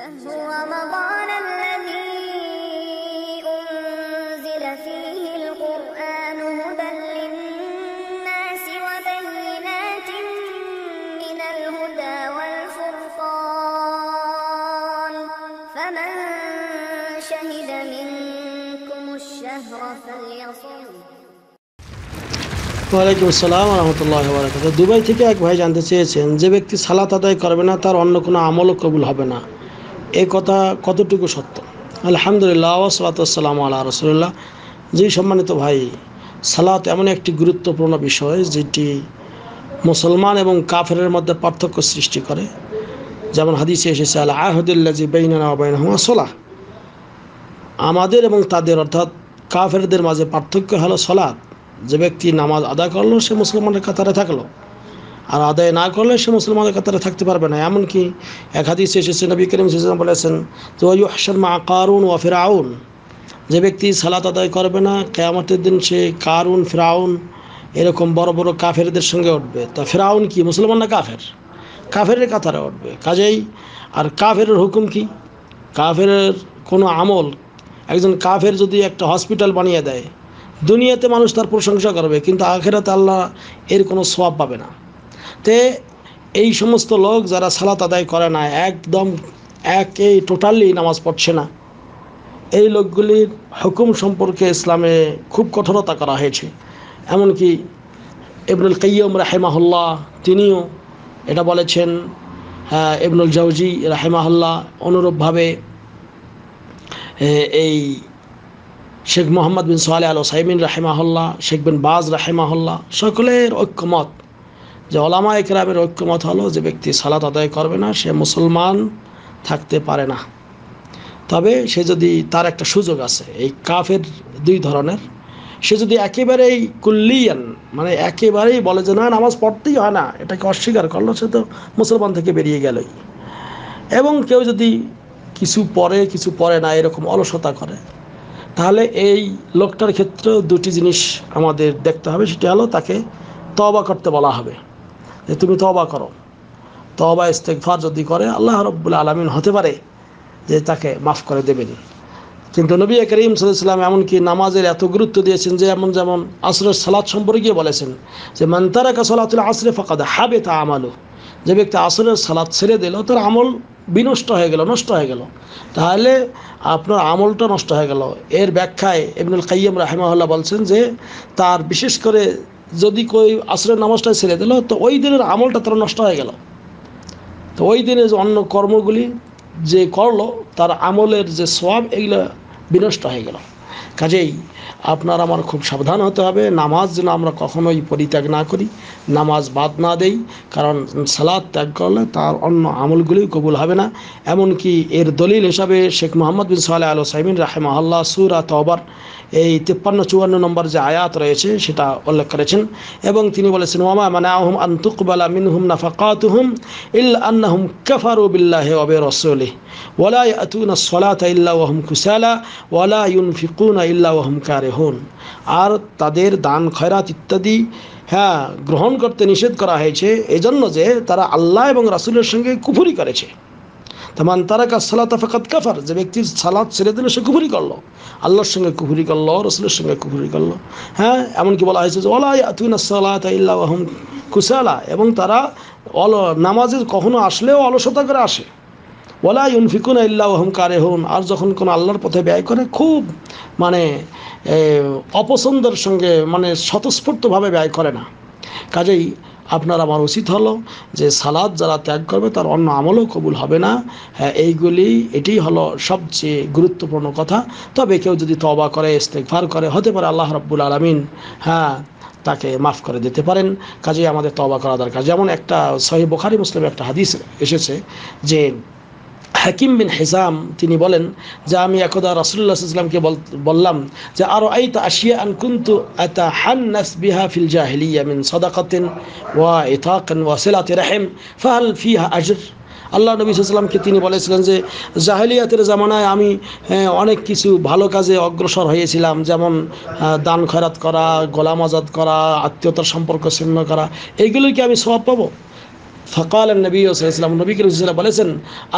ওয়ালাইকুম আসসালাম রহমতুল্লাহ বরাকাত দুবাই থেকে এক ভাই জানতে চেয়েছেন যে ব্যক্তি সালাত আদায় করবে না তার অন্য কোনো আমলও কবুল হবে না এ কথা কতটুকু সত্য আলহামদুলিল্লাহ সালাতাম আল্লাহ রসুল্লাহ যেই সম্মানিত ভাই সালাত এমন একটি গুরুত্বপূর্ণ বিষয় যেটি মুসলমান এবং কাফেরের মধ্যে পার্থক্য সৃষ্টি করে যেমন হাদিসে এসেছে আল আহদুল্লাহ জি বেইনানা বেইনহমা সোলাহ আমাদের এবং তাদের অর্থাৎ কাফেরদের মাঝে পার্থক্য হলো সলাৎ যে ব্যক্তি নামাজ আদা করলো সে মুসলমানের কাতারে থাকলো আর আদায় না করলে সে মুসলমানের কাতারে থাকতে পারবে না এমনকি এক শেষে এসেছে নবী করিম সুসলাম বলেছেন তো হাসান মা কারুন ও ফেরাউন যে ব্যক্তি সালাত আদায় করবে না কেয়ামতের দিন সে কারুন ফেরাউন এরকম বড় বড় কাফেরদের সঙ্গে উঠবে তা ফেরাউন কি মুসলমান না কাফের কাফের কাতারে উঠবে কাজেই আর কাফের হুকুম কি কাফের কোনো আমল একজন কাফের যদি একটা হসপিটাল বানিয়ে দেয় দুনিয়াতে মানুষ তার প্রশংসা করবে কিন্তু আখেরাতে আল্লাহ এর কোনো সোয়াব পাবে না তে এই সমস্ত লোক যারা সালাত আদায় করে না একদম একেই টোটালি নামাজ পড়ছে না এই লোকগুলির হুকুম সম্পর্কে ইসলামে খুব কঠোরতা করা হয়েছে এমনকি ইবনুল কাইম রাহেমাহুল্লাহ তিনিও এটা বলেছেন ইবনুল জাউজি রাহেমাহুল্লাহ অনুরূপভাবে এই শেখ মোহাম্মদ বিন সোহালে আল ওসাইমিন রাহেমাহুল্লাহ শেখ বিন বাজ রাহেমাহুল্লাহ সকলের ঐক্যমত যে ওলামা একরামের ঐক্যমত হলো যে ব্যক্তি সালাত আদায় করবে না সে মুসলমান থাকতে পারে না তবে সে যদি তার একটা সুযোগ আছে এই কাফের দুই ধরনের সে যদি একেবারেই কুল্লিয়ান মানে একেবারেই বলে যে না নামাজ পড়তেই হয় না এটাকে অস্বীকার করলো সে তো মুসলমান থেকে বেরিয়ে গেলই এবং কেউ যদি কিছু পরে কিছু পরে না এরকম অলসতা করে তাহলে এই লোকটার ক্ষেত্রেও দুটি জিনিস আমাদের দেখতে হবে সেটা হলো তাকে তবা করতে বলা হবে যে তুমি তবা করো তবা ইস্তেকফার যদি করে আল্লাহ রব্বুল আলমিন হতে পারে যে তাকে মাফ করে দেবেনি কিন্তু নবী করিম সাল্লাম এমনকি নামাজের এত গুরুত্ব দিয়েছেন যে এমন যেমন আসরের সালাদ সম্পর্কে বলেছেন যে মান্তারাকা সালাতুল আসরে ফাঁকাদা হাবে তা আমালু যে ব্যক্তি আসরের সালাদ ছেড়ে দিল তার আমল বিনষ্ট হয়ে গেল নষ্ট হয়ে গেল তাহলে আপনার আমলটা নষ্ট হয়ে গেল এর ব্যাখ্যায় ইবনুল কাইম রাহেমাহুল্লাহ বলছেন যে তার বিশেষ করে যদি কই আসরের নামাজটা ছেড়ে দিল তো ওই দিনের আমলটা তারা নষ্ট হয়ে গেল তো ওই দিনে যে অন্য কর্মগুলি যে করলো তার আমলের যে সব এগুলো বিনষ্ট হয়ে গেল কাজেই আপনার আমার খুব সাবধান হতে হবে নামাজ যেন আমরা কখনোই পরিত্যাগ না করি নামাজ বাদ না দেই কারণ সালাদ ত্যাগ করলে তার অন্য আমলগুলি কবুল হবে না এমনকি এর দলিল হিসাবে শেখ মোহাম্মদ বিন সাল্লাহ আল সাইমিন রাহেমাল্লা সুরা তবার এই তিপ্পান্ন চুয়ান্ন নম্বর যে আয়াত রয়েছে সেটা উল্লেখ করেছেন এবং তিনি বলেছেন ওমা মানে আহম আন্তুকবালা মিনহুম না হুম ইল আন্নাহুম কেফারু বিল্লাহে অবে রসলি ওলা আতুনা সলাত ইল্লা ওহম কুসালা ওলা ইউনফিকুনা ইল্লা ওহম কারেহুন আর তাদের দান খয়রাত ইত্যাদি হ্যাঁ গ্রহণ করতে নিষেধ করা হয়েছে এজন্য যে তারা আল্লাহ এবং রাসুলের সঙ্গে কুফুরি করেছে তেমন তারা কাজ সালাত ফাকাত কাফার যে ব্যক্তির সালাত ছেড়ে দিলে সে কুফুরি করলো আল্লাহর সঙ্গে কুফুরি করলো রসুলের সঙ্গে কুফুরি করলো হ্যাঁ এমনকি বলা হয়েছে যে ওলা না সালাত ইহম কুসালা এবং তারা অল নামাজে কখনো আসলেও অলসতা করে আসে ওলা ইউনফিকুন ইল্লাহম কারে হন আর যখন কোনো আল্লাহর পথে ব্যয় করে খুব মানে অপছন্দের সঙ্গে মানে স্বতঃস্ফূর্তভাবে ব্যয় করে না কাজেই আপনার আমার উচিত হলো যে সালাদ যারা ত্যাগ করবে তার অন্য আমলও কবুল হবে না হ্যাঁ এইগুলি এটি হলো সবচেয়ে গুরুত্বপূর্ণ কথা তবে কেউ যদি তবা করে ইস্তেকভার করে হতে পারে আল্লাহ রব্বুল আলমিন হ্যাঁ তাকে মাফ করে দিতে পারেন কাজেই আমাদের তবা করা দরকার যেমন একটা সহি বোখারি মুসলিম একটা হাদিস এসেছে যে হাকিম বিন হিসাম তিনি বলেন যে আমি একদা রাসুল্লাহ ইসলামকে বললাম যে আরো আই তা আশিয়া আন কুন্তু আতা হান নাস বিহা ফিল জাহিলিয়া মিন সদাকাতিন ওয়া ইতাকান ওয়া সেলাতে রাহেম ফাহাল ফিহা আজর আল্লাহ নবী সাল্লামকে তিনি বলেছিলেন যে জাহেলিয়াতের জামানায় আমি অনেক কিছু ভালো কাজে অগ্রসর হয়েছিলাম যেমন দান খয়রাত করা গোলাম আজাদ করা আত্মীয়তার সম্পর্ক ছিন্ন করা এইগুলোই কি আমি স্বভাব পাবো ফকাল নবী সাল্লাম নবী করিম বলেছেন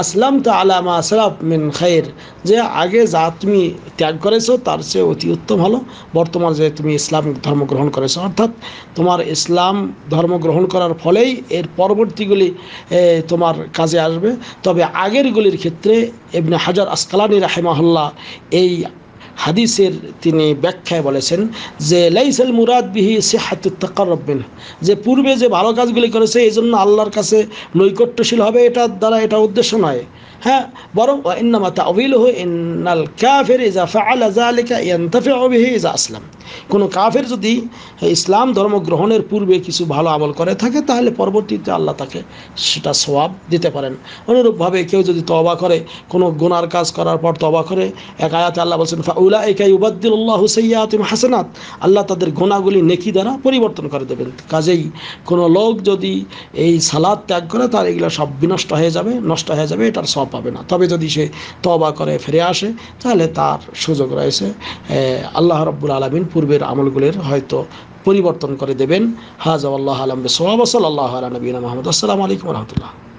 আসলাম তা আলামা আসরাফ মিন খায়ের যে আগে যা তুমি ত্যাগ করেছো তার চেয়ে অতি উত্তম হলো বর্তমান যে তুমি ইসলাম ধর্ম গ্রহণ করেছো অর্থাৎ তোমার ইসলাম ধর্ম গ্রহণ করার ফলেই এর পরবর্তীগুলি তোমার কাজে আসবে তবে আগেরগুলির ক্ষেত্রে এমনি হাজার আসকালানি রাহেমাহল্লা এই হাদিসের তিনি ব্যাখ্যায় বলেছেন যে লাইসাল মুরাদ বিহি সেহাতুর তাকার রব্বেন যে পূর্বে যে ভালো কাজগুলি করেছে এই জন্য আল্লাহর কাছে নৈকট্যশীল হবে এটার দ্বারা এটা উদ্দেশ্য নয় হ্যাঁ বরং ইন্নামা তাউল হু ইন্নাল কাফের ইজা ফাআলা যালিকা ইয়ান্তাফিউ বিহি ইজা আসলাম কোনো কাফের যদি ইসলাম ধর্ম গ্রহণের পূর্বে কিছু ভালো আমল করে থাকে তাহলে পরবর্তীতে আল্লাহ তাকে সেটা সোয়াব দিতে পারেন অনুরূপভাবে কেউ যদি তবা করে কোনো গুনার কাজ করার পর তবা করে এক আয়াতে আল্লাহ বলছেন ফাউলা একাই উবাদ্দুল্লাহ হুসাইয়াতিম হাসানাত আল্লাহ তাদের গোনাগুলি নেকি দ্বারা পরিবর্তন করে দেবেন কাজেই কোনো লোক যদি এই সালাদ ত্যাগ করে তার এগুলো সব বিনষ্ট হয়ে যাবে নষ্ট হয়ে যাবে এটার সব পাবে না তবে যদি সে তবা করে ফিরে আসে তাহলে তার সুযোগ রয়েছে আল্লাহ রব্বুল আলমিন পূর্বের আমলগুলির হয়তো পরিবর্তন করে দেবেন হাজ আল্লাহ আলম সোহাব আল্লাহ আলী নবীন মাহমুদ আসসালামু আলাইকুম রহমতুল্লাহ